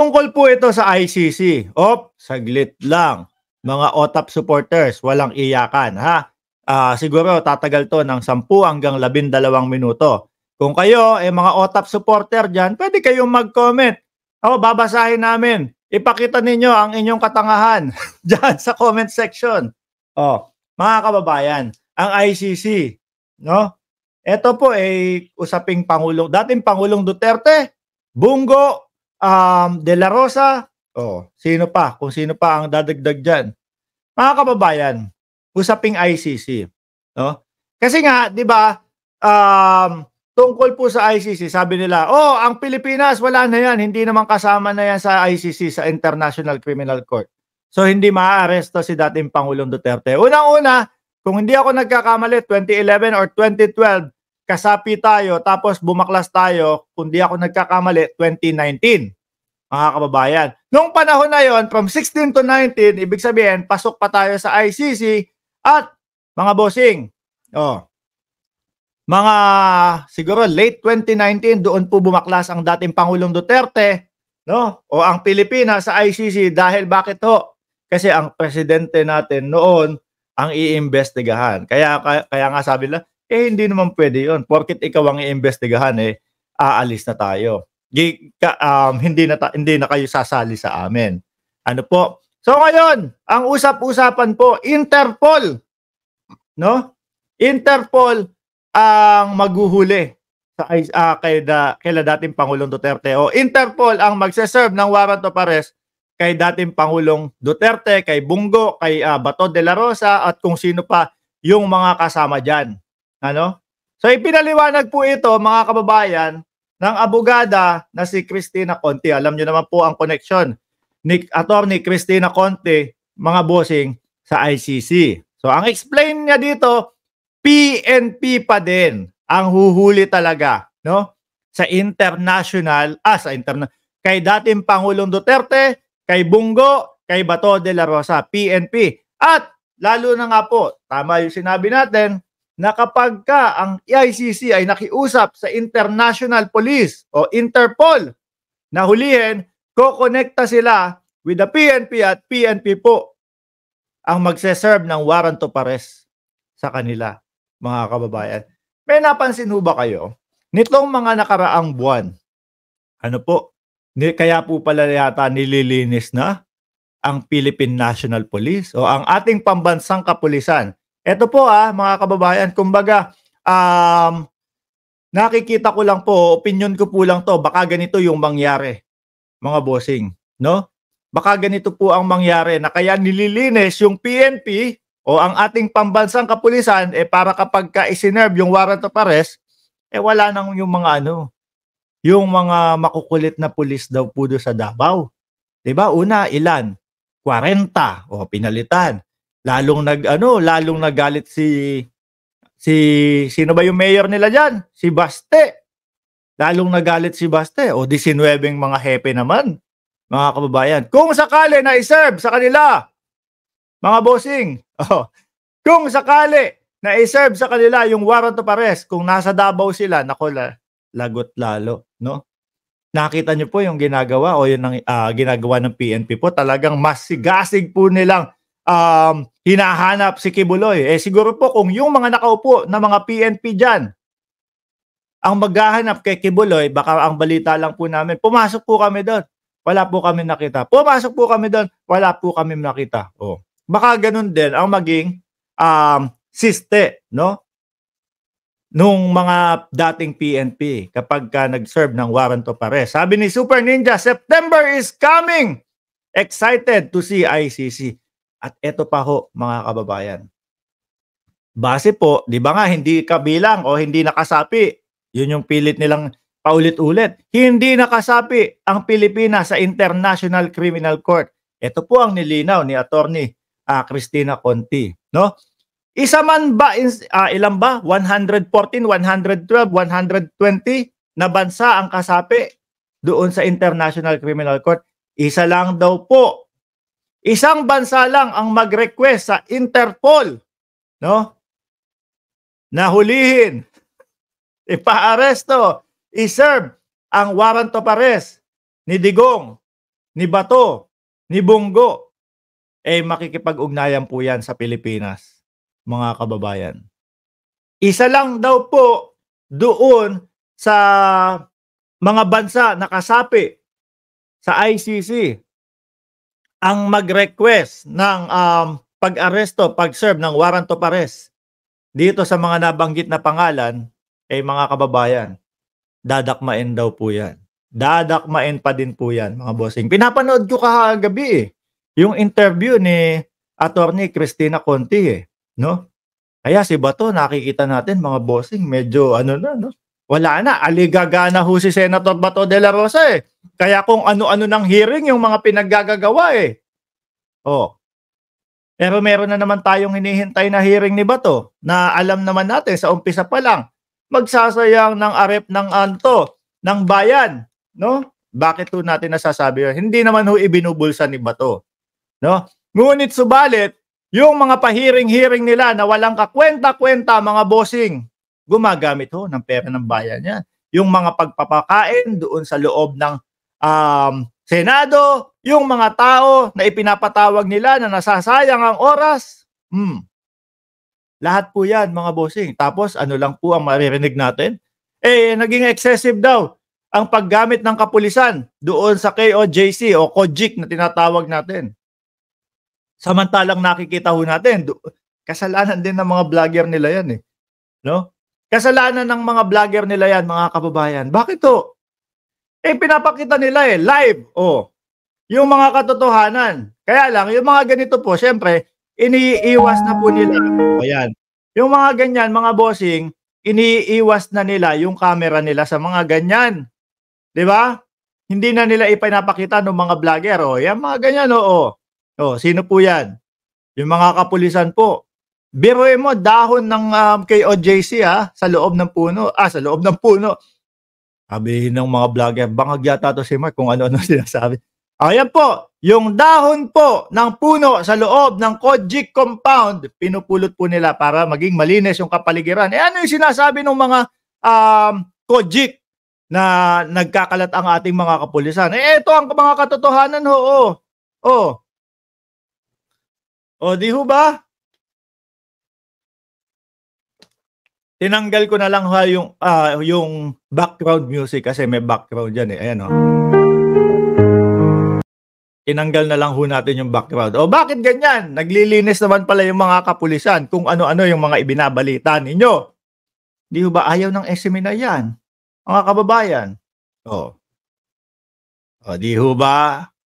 Tungkol po ito sa ICC. Op, saglit lang. Mga OTAP supporters, walang iyakan ha. Uh, siguro tatagal to ng 10 hanggang 12 minuto. Kung kayo ay eh, mga OTAP supporter dyan, pwede kayong mag-comment. O, babasahin namin. Ipakita ninyo ang inyong katangahan dyan sa comment section. O, oh, mga kababayan, ang ICC, no? Ito po ay eh, usaping Pangulong, dating Pangulong Duterte, Bungo, um, De La Rosa, oh, sino pa, kung sino pa ang dadagdag dyan. Mga kababayan, usaping ICC. No? Kasi nga, di ba, um, tungkol po sa ICC, sabi nila, oh, ang Pilipinas, wala na yan, hindi naman kasama na yan sa ICC, sa International Criminal Court. So, hindi maaaresto si dating Pangulong Duterte. Unang-una, kung hindi ako nagkakamali, 2011 or 2012, kasapi tayo, tapos bumaklas tayo, kung hindi ako nagkakamali, 2019 mga kababayan. Noong panahon na yon, from 16 to 19, ibig sabihin, pasok pa tayo sa ICC at mga bossing, oh, mga siguro late 2019, doon po bumaklas ang dating Pangulong Duterte, no? O ang Pilipinas sa ICC dahil bakit ho? Kasi ang presidente natin noon ang iimbestigahan. Kaya, kaya, kaya nga sabi nila, eh hindi naman pwede yon. Porkit ikaw ang iimbestigahan, eh aalis na tayo um, hindi na hindi na kayo sasali sa amin. Ano po? So ngayon, ang usap-usapan po Interpol. No? Interpol ang maghuhuli sa uh, kay da, kay la dating Pangulong Duterte o Interpol ang magse-serve ng warrant of arrest kay dating Pangulong Duterte, kay Bungo, kay uh, Bato de la Rosa at kung sino pa yung mga kasama diyan. Ano? So ipinaliwanag po ito mga kababayan ng abogada na si Christina Conte. Alam nyo naman po ang connection ni Attorney Christina Conte, mga bossing, sa ICC. So ang explain niya dito, PNP pa din ang huhuli talaga, no? Sa international, ah, sa international, kay dating Pangulong Duterte, kay Bungo, kay Bato de la Rosa, PNP. At lalo na nga po, tama yung sinabi natin, na kapag ka ang e ICC ay nakiusap sa International Police o Interpol na hulihin, kokonekta sila with the PNP at PNP po ang magseserve ng warrant to pares sa kanila, mga kababayan. May napansin ba kayo nitong mga nakaraang buwan? Ano po? Ni, Kaya po pala yata nililinis na ang Philippine National Police o ang ating pambansang kapulisan ito po ah, mga kababayan, kumbaga, um, nakikita ko lang po, opinion ko po lang to, baka ganito yung mangyari, mga bossing, no? Baka ganito po ang mangyari na kaya nililinis yung PNP o ang ating pambansang kapulisan eh para kapag ka isinerve yung warrant of arrest, eh wala nang yung mga ano, yung mga makukulit na pulis daw po do sa Davao. 'Di ba? Una, ilan? 40 o pinalitan. Lalong nag ano, lalong nagalit si si sino ba yung mayor nila diyan? Si Baste. Lalong nagalit si Baste. O 19 mga hepe naman, mga kababayan. Kung sakali na iserve sa kanila, mga bossing, oh, kung sakali na iserve sa kanila yung warrant of arrest, kung nasa Davao sila, nako lagot lalo, no? nakita niyo po yung ginagawa o yung uh, ah, ginagawa ng PNP po, talagang masigasig po nilang um, hinahanap si Kibuloy. Eh siguro po kung yung mga nakaupo na mga PNP dyan, ang maghahanap kay Kibuloy, baka ang balita lang po namin, pumasok po kami doon. Wala po kami nakita. Pumasok po kami doon, wala po kami nakita. Oh. Baka ganun din ang maging um, siste, no? Nung mga dating PNP kapag ka nag-serve ng warrant of arrest. Sabi ni Super Ninja, September is coming! Excited to see ICC. At eto pa ho, mga kababayan. Base po, di ba nga, hindi kabilang o hindi nakasapi. Yun yung pilit nilang paulit-ulit. Hindi nakasapi ang Pilipinas sa International Criminal Court. Ito po ang nilinaw ni attorney uh, Christina Conti, no? Isa man ba uh, ilan ba? 114, 112, 120 na bansa ang kasapi doon sa International Criminal Court. Isa lang daw po Isang bansa lang ang mag-request sa Interpol, no? Nahulihin, i-serve ang warrant of arrest ni Digong, ni Bato, ni Bunggo. Eh makikipag-ugnayan po yan sa Pilipinas, mga kababayan. Isa lang daw po doon sa mga bansa nakasapi sa ICC ang mag-request ng um, pag-aresto, pag-serve ng warrant of arrest dito sa mga nabanggit na pangalan ay eh, mga kababayan. Dadakmain daw po yan. Dadakmain pa din po yan, mga bossing. Pinapanood ko kagabi eh, yung interview ni Attorney Christina Conti eh, no? Kaya si Bato nakikita natin mga bossing medyo ano na no wala na, aligaga na ho si Senator Bato de la Rosa eh. Kaya kung ano-ano ng hearing yung mga pinaggagawa eh. Oh. Pero meron na naman tayong hinihintay na hearing ni Bato na alam naman natin sa umpisa pa lang magsasayang ng arep ng anto ng bayan, no? Bakit 'to natin nasasabi Hindi naman ho ibinubulsa ni Bato, no? Ngunit subalit, yung mga pahiring-hiring nila na walang kakwenta-kwenta mga bossing, gumagamit ho ng pera ng bayan niya. Yung mga pagpapakain doon sa loob ng um, Senado, yung mga tao na ipinapatawag nila na nasasayang ang oras. Hmm. Lahat po yan mga bossing. Tapos ano lang po ang maririnig natin? Eh, naging excessive daw ang paggamit ng kapulisan doon sa KOJC o COJIC na tinatawag natin. Samantalang nakikita ho natin, kasalanan din ng mga vlogger nila yan eh. No? Kasalanan ng mga vlogger nila yan, mga kababayan. Bakit to? Eh, pinapakita nila eh, live. Oh, yung mga katotohanan. Kaya lang, yung mga ganito po, syempre, iniiwas na po nila. O yan. Yung mga ganyan, mga bossing, iniiwas na nila yung camera nila sa mga ganyan. ba? Diba? Hindi na nila ipinapakita ng mga vlogger. Oh, yan mga ganyan, oo. oh, sino po yan? Yung mga kapulisan po. Biruin mo dahon ng um, kay ha, sa loob ng puno. Ah, sa loob ng puno. Sabihin ng mga vlogger, bangag yata to si Mark kung ano-ano sinasabi. Ayan po, yung dahon po ng puno sa loob ng Kojic compound, pinupulot po nila para maging malinis yung kapaligiran. Eh ano yung sinasabi ng mga um, Kojic na nagkakalat ang ating mga kapulisan? Eh ito ang mga katotohanan ho. Oo. Oh. Oh. O, oh, di ho ba? Tinanggal ko na lang ha yung, uh, yung background music kasi may background diyan eh. Ayan Oh. Tinanggal na lang ho natin yung background. O oh, bakit ganyan? Naglilinis naman pala yung mga kapulisan kung ano-ano yung mga ibinabalita ninyo. Di ba ayaw ng SME na yan? Mga kababayan. O. Oh. O oh, di ba